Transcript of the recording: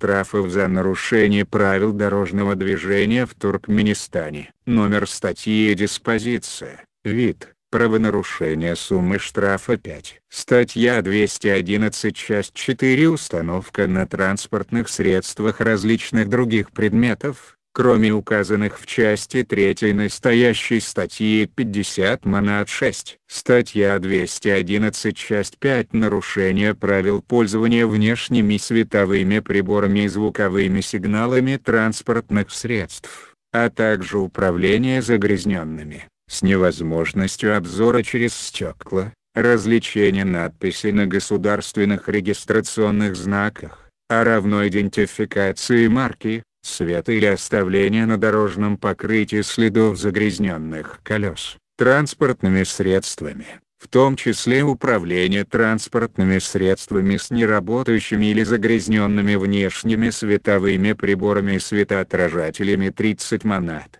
штрафов за нарушение правил дорожного движения в Туркменистане. Номер статьи и диспозиция, вид, правонарушение суммы штрафа 5. Статья 211 часть 4 Установка на транспортных средствах различных других предметов, кроме указанных в части 3 настоящей статьи 50 МАНАТ 6. Статья 211 часть 5 Нарушение правил пользования внешними световыми приборами и звуковыми сигналами транспортных средств, а также управление загрязненными, с невозможностью обзора через стекла, развлечение надписей на государственных регистрационных знаках, а равно идентификации марки, света или оставления на дорожном покрытии следов загрязненных колес, транспортными средствами, в том числе управление транспортными средствами с неработающими или загрязненными внешними световыми приборами и светоотражателями 30 монат.